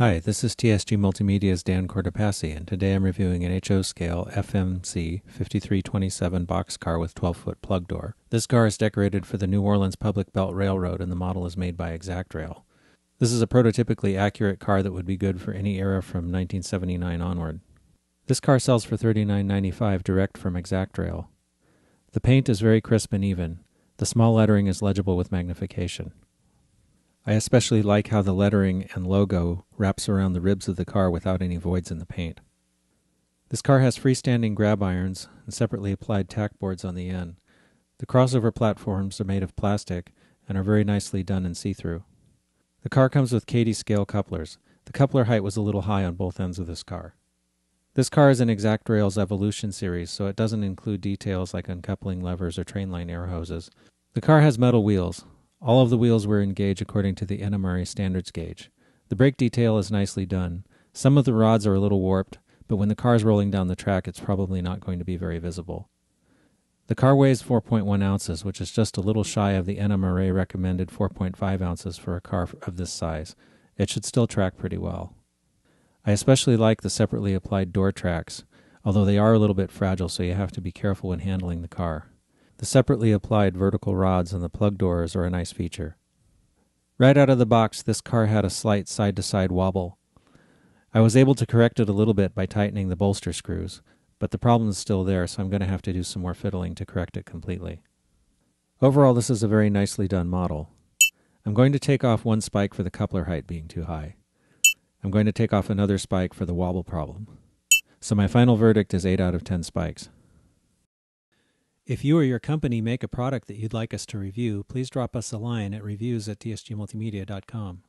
Hi, this is TSG Multimedia's Dan Cortopassi, and today I'm reviewing an HO scale FMC 5327 box car with 12 foot plug door. This car is decorated for the New Orleans Public Belt Railroad, and the model is made by Exactrail. This is a prototypically accurate car that would be good for any era from 1979 onward. This car sells for $39.95 direct from Exactrail. The paint is very crisp and even. The small lettering is legible with magnification. I especially like how the lettering and logo wraps around the ribs of the car without any voids in the paint. This car has freestanding grab irons and separately applied tack boards on the end. The crossover platforms are made of plastic and are very nicely done and see through. The car comes with Katie scale couplers. The coupler height was a little high on both ends of this car. This car is an Exact Rails Evolution series, so it doesn't include details like uncoupling levers or trainline air hoses. The car has metal wheels, all of the wheels were engaged according to the Enamari standards gauge. The brake detail is nicely done. Some of the rods are a little warped, but when the car is rolling down the track, it's probably not going to be very visible. The car weighs 4.1 ounces, which is just a little shy of the NMRA recommended 4.5 ounces for a car of this size. It should still track pretty well. I especially like the separately applied door tracks, although they are a little bit fragile, so you have to be careful when handling the car. The separately applied vertical rods on the plug doors are a nice feature. Right out of the box, this car had a slight side to side wobble. I was able to correct it a little bit by tightening the bolster screws, but the problem is still there, so I'm going to have to do some more fiddling to correct it completely. Overall, this is a very nicely done model. I'm going to take off one spike for the coupler height being too high. I'm going to take off another spike for the wobble problem. So my final verdict is 8 out of 10 spikes. If you or your company make a product that you'd like us to review, please drop us a line at reviews at tsgmultimedia.com.